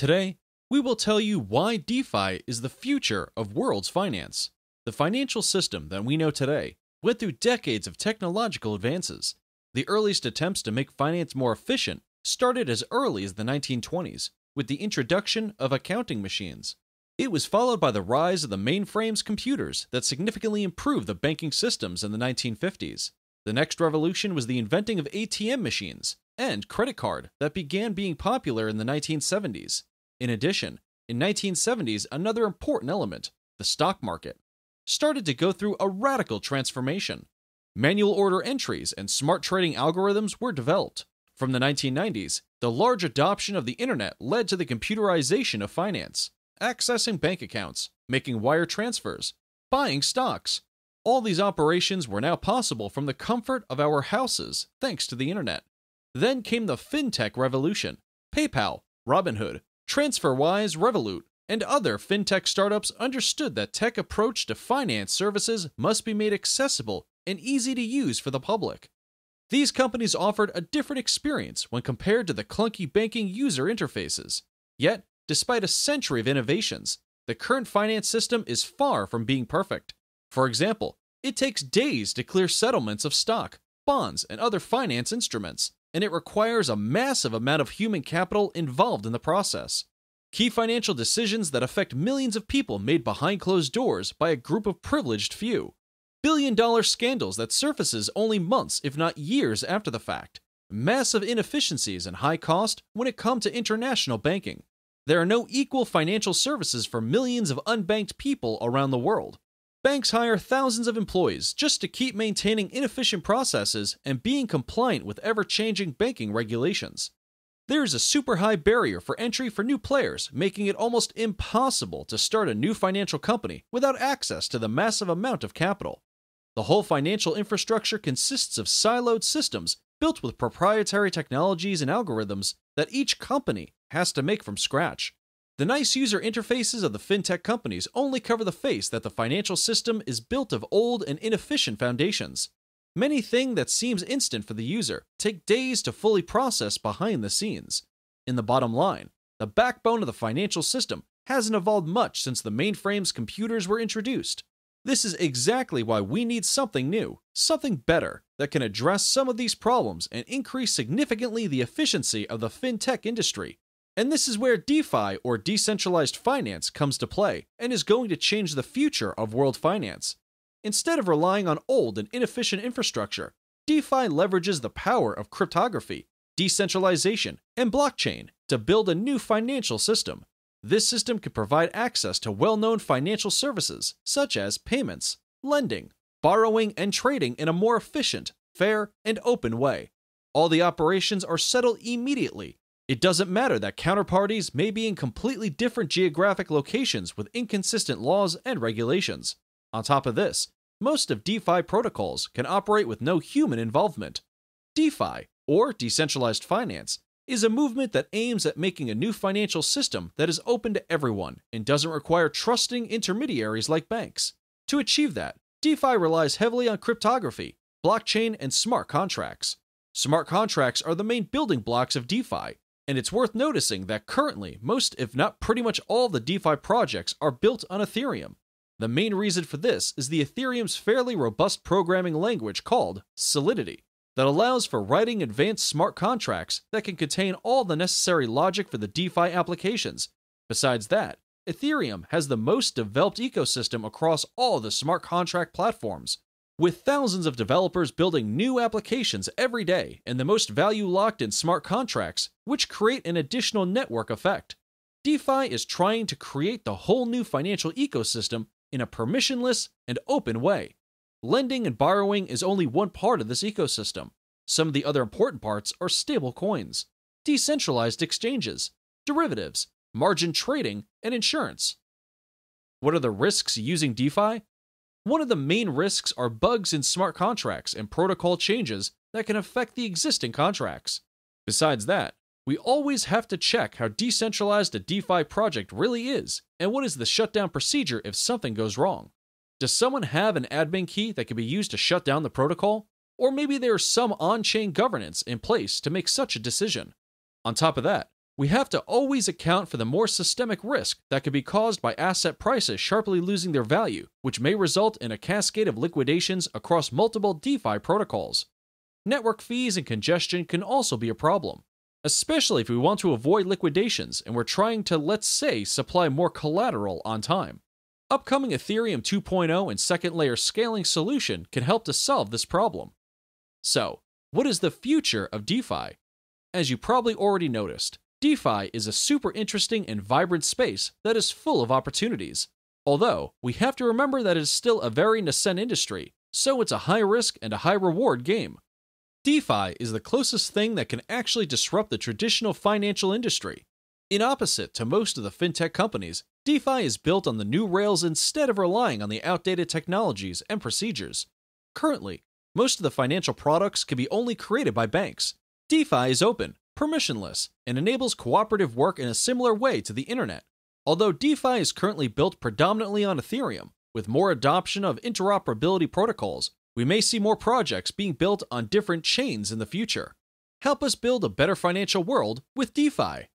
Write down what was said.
Today, we will tell you why DeFi is the future of world's finance. The financial system that we know today went through decades of technological advances. The earliest attempts to make finance more efficient started as early as the 1920s with the introduction of accounting machines. It was followed by the rise of the mainframe's computers that significantly improved the banking systems in the 1950s. The next revolution was the inventing of ATM machines and credit card that began being popular in the 1970s. In addition, in 1970s, another important element, the stock market, started to go through a radical transformation. Manual order entries and smart trading algorithms were developed. From the 1990s, the large adoption of the internet led to the computerization of finance, accessing bank accounts, making wire transfers, buying stocks. All these operations were now possible from the comfort of our houses thanks to the internet. Then came the fintech revolution PayPal, Robinhood, TransferWise, Revolut, and other fintech startups understood that tech approach to finance services must be made accessible and easy to use for the public. These companies offered a different experience when compared to the clunky banking user interfaces. Yet, despite a century of innovations, the current finance system is far from being perfect. For example, it takes days to clear settlements of stock, bonds, and other finance instruments and it requires a massive amount of human capital involved in the process. Key financial decisions that affect millions of people made behind closed doors by a group of privileged few. Billion dollar scandals that surfaces only months if not years after the fact. Massive inefficiencies and high cost when it comes to international banking. There are no equal financial services for millions of unbanked people around the world. Banks hire thousands of employees just to keep maintaining inefficient processes and being compliant with ever changing banking regulations. There is a super high barrier for entry for new players, making it almost impossible to start a new financial company without access to the massive amount of capital. The whole financial infrastructure consists of siloed systems built with proprietary technologies and algorithms that each company has to make from scratch. The nice user interfaces of the fintech companies only cover the face that the financial system is built of old and inefficient foundations. Many things that seems instant for the user take days to fully process behind the scenes. In the bottom line, the backbone of the financial system hasn't evolved much since the mainframe's computers were introduced. This is exactly why we need something new, something better, that can address some of these problems and increase significantly the efficiency of the fintech industry and this is where DeFi, or decentralized finance, comes to play and is going to change the future of world finance. Instead of relying on old and inefficient infrastructure, DeFi leverages the power of cryptography, decentralization, and blockchain to build a new financial system. This system could provide access to well known financial services, such as payments, lending, borrowing, and trading in a more efficient, fair, and open way. All the operations are settled immediately it doesn't matter that counterparties may be in completely different geographic locations with inconsistent laws and regulations. On top of this, most of DeFi protocols can operate with no human involvement. DeFi, or decentralized finance, is a movement that aims at making a new financial system that is open to everyone and doesn't require trusting intermediaries like banks. To achieve that, DeFi relies heavily on cryptography, blockchain, and smart contracts. Smart contracts are the main building blocks of DeFi and it's worth noticing that currently, most, if not pretty much all, the DeFi projects are built on Ethereum. The main reason for this is the Ethereum's fairly robust programming language called Solidity that allows for writing advanced smart contracts that can contain all the necessary logic for the DeFi applications. Besides that, Ethereum has the most developed ecosystem across all the smart contract platforms, with thousands of developers building new applications every day and the most value locked in smart contracts, which create an additional network effect, DeFi is trying to create the whole new financial ecosystem in a permissionless and open way. Lending and borrowing is only one part of this ecosystem. Some of the other important parts are stable coins, decentralized exchanges, derivatives, margin trading, and insurance. What are the risks using DeFi? One of the main risks are bugs in smart contracts and protocol changes that can affect the existing contracts. Besides that, we always have to check how decentralized a DeFi project really is and what is the shutdown procedure if something goes wrong. Does someone have an admin key that can be used to shut down the protocol? Or maybe there is some on chain governance in place to make such a decision. On top of that, we have to always account for the more systemic risk that could be caused by asset prices sharply losing their value, which may result in a cascade of liquidations across multiple DeFi protocols. Network fees and congestion can also be a problem, especially if we want to avoid liquidations and we're trying to, let's say, supply more collateral on time. Upcoming Ethereum 2.0 and second layer scaling solution can help to solve this problem. So, what is the future of DeFi? As you probably already noticed, DeFi is a super interesting and vibrant space that is full of opportunities. Although, we have to remember that it is still a very nascent industry, so it's a high risk and a high reward game. DeFi is the closest thing that can actually disrupt the traditional financial industry. In opposite to most of the fintech companies, DeFi is built on the new rails instead of relying on the outdated technologies and procedures. Currently, most of the financial products can be only created by banks. DeFi is open, permissionless, and enables cooperative work in a similar way to the internet. Although DeFi is currently built predominantly on Ethereum, with more adoption of interoperability protocols, we may see more projects being built on different chains in the future. Help us build a better financial world with DeFi.